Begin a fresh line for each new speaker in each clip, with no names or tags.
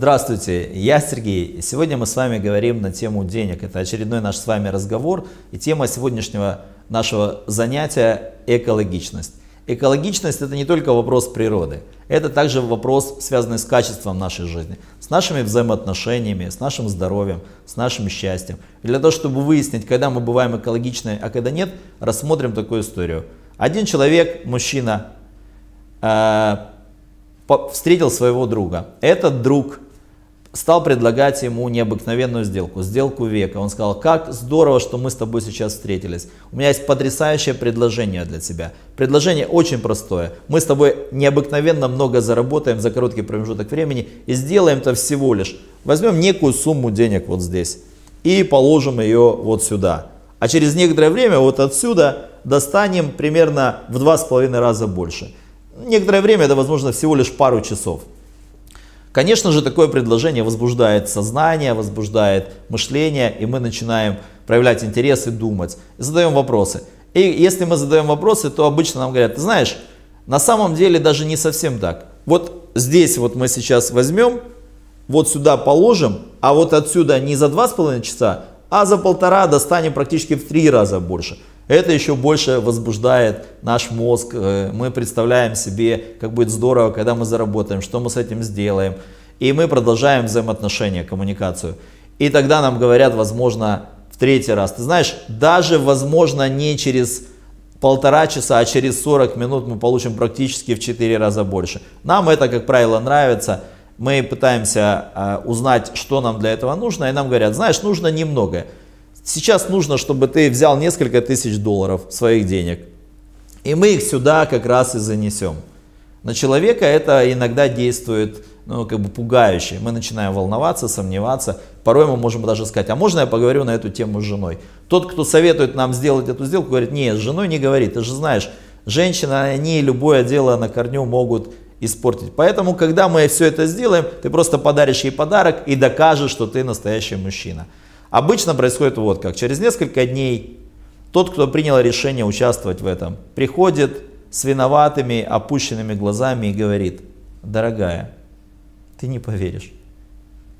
Здравствуйте, я Сергей. Сегодня мы с вами говорим на тему денег. Это очередной наш с вами разговор и тема сегодняшнего нашего занятия – экологичность. Экологичность – это не только вопрос природы, это также вопрос, связанный с качеством нашей жизни, с нашими взаимоотношениями, с нашим здоровьем, с нашим счастьем. И для того, чтобы выяснить, когда мы бываем экологичны, а когда нет, рассмотрим такую историю. Один человек, мужчина, э, встретил своего друга. Этот друг стал предлагать ему необыкновенную сделку, сделку века. Он сказал, как здорово, что мы с тобой сейчас встретились. У меня есть потрясающее предложение для тебя. Предложение очень простое. Мы с тобой необыкновенно много заработаем за короткий промежуток времени и сделаем это всего лишь. Возьмем некую сумму денег вот здесь и положим ее вот сюда. А через некоторое время вот отсюда достанем примерно в два с половиной раза больше. Некоторое время это возможно всего лишь пару часов. Конечно же, такое предложение возбуждает сознание, возбуждает мышление, и мы начинаем проявлять интерес и думать. И задаем вопросы. И если мы задаем вопросы, то обычно нам говорят, ты знаешь, на самом деле даже не совсем так. Вот здесь вот мы сейчас возьмем, вот сюда положим, а вот отсюда не за 2,5 часа, а за полтора достанем практически в три раза больше. Это еще больше возбуждает наш мозг, э, мы представляем себе, как будет здорово, когда мы заработаем, что мы с этим сделаем. И мы продолжаем взаимоотношения, коммуникацию. И тогда нам говорят, возможно, в третий раз. Ты знаешь, даже, возможно, не через полтора часа, а через 40 минут мы получим практически в 4 раза больше. Нам это, как правило, нравится мы пытаемся а, узнать, что нам для этого нужно, и нам говорят, знаешь, нужно немного. Сейчас нужно, чтобы ты взял несколько тысяч долларов своих денег, и мы их сюда как раз и занесем. На человека это иногда действует ну, как бы пугающе. Мы начинаем волноваться, сомневаться. Порой мы можем даже сказать, а можно я поговорю на эту тему с женой? Тот, кто советует нам сделать эту сделку, говорит, нет, с женой не говори, ты же знаешь, женщина, они любое дело на корню могут испортить. Поэтому, когда мы все это сделаем, ты просто подаришь ей подарок и докажешь, что ты настоящий мужчина. Обычно происходит вот как. Через несколько дней тот, кто принял решение участвовать в этом, приходит с виноватыми, опущенными глазами и говорит, дорогая, ты не поверишь,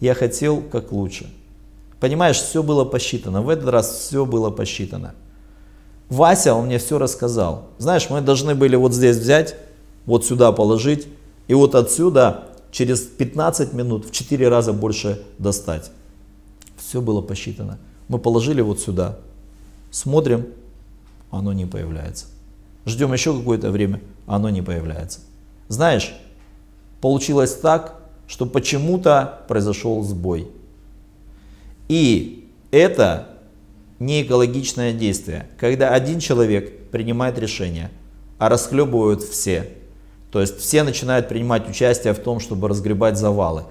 я хотел как лучше. Понимаешь, все было посчитано, в этот раз все было посчитано. Вася, он мне все рассказал. Знаешь, мы должны были вот здесь взять вот сюда положить и вот отсюда через 15 минут в 4 раза больше достать. Все было посчитано. Мы положили вот сюда, смотрим, оно не появляется. Ждем еще какое-то время, оно не появляется. Знаешь, получилось так, что почему-то произошел сбой. И это не экологичное действие, когда один человек принимает решение, а расхлебывают все. То есть все начинают принимать участие в том, чтобы разгребать завалы.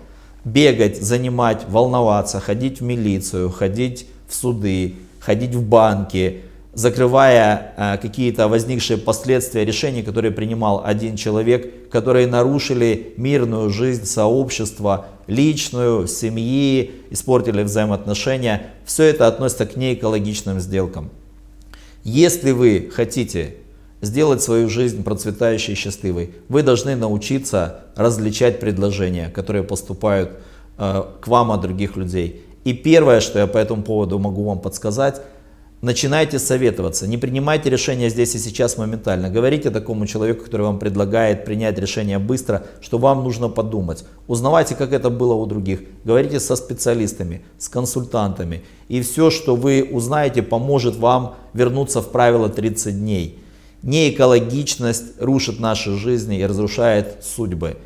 Бегать, занимать, волноваться, ходить в милицию, ходить в суды, ходить в банки, закрывая э, какие-то возникшие последствия решений, которые принимал один человек, которые нарушили мирную жизнь сообщества, личную, семьи, испортили взаимоотношения. Все это относится к неэкологичным сделкам. Если вы хотите сделать свою жизнь процветающей и счастливой, вы должны научиться различать предложения, которые поступают э, к вам от других людей. И первое, что я по этому поводу могу вам подсказать, начинайте советоваться, не принимайте решения здесь и сейчас моментально. Говорите такому человеку, который вам предлагает принять решение быстро, что вам нужно подумать. Узнавайте, как это было у других. Говорите со специалистами, с консультантами. И все, что вы узнаете, поможет вам вернуться в правило 30 дней. Неэкологичность рушит наши жизни и разрушает судьбы.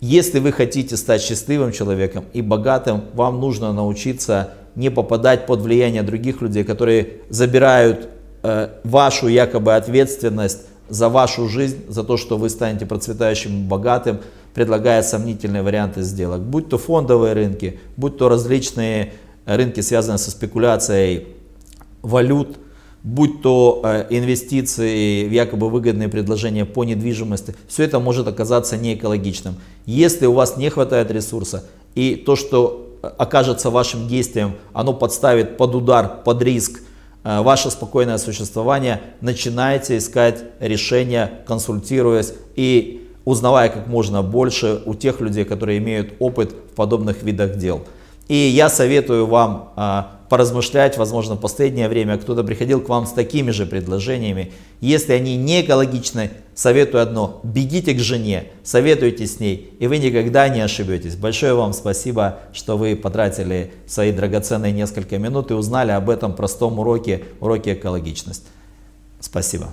Если вы хотите стать счастливым человеком и богатым, вам нужно научиться не попадать под влияние других людей, которые забирают э, вашу якобы ответственность за вашу жизнь, за то, что вы станете процветающим и богатым, предлагая сомнительные варианты сделок. Будь то фондовые рынки, будь то различные рынки, связанные со спекуляцией валют – будь то э, инвестиции якобы выгодные предложения по недвижимости, все это может оказаться неэкологичным. Если у вас не хватает ресурса и то, что э, окажется вашим действием, оно подставит под удар, под риск э, ваше спокойное существование, начинайте искать решения, консультируясь и узнавая как можно больше у тех людей, которые имеют опыт в подобных видах дел. И я советую вам а, поразмышлять, возможно, в последнее время кто-то приходил к вам с такими же предложениями. Если они не экологичны, советую одно, бегите к жене, советуйте с ней, и вы никогда не ошибетесь. Большое вам спасибо, что вы потратили свои драгоценные несколько минут и узнали об этом простом уроке, уроке экологичность. Спасибо.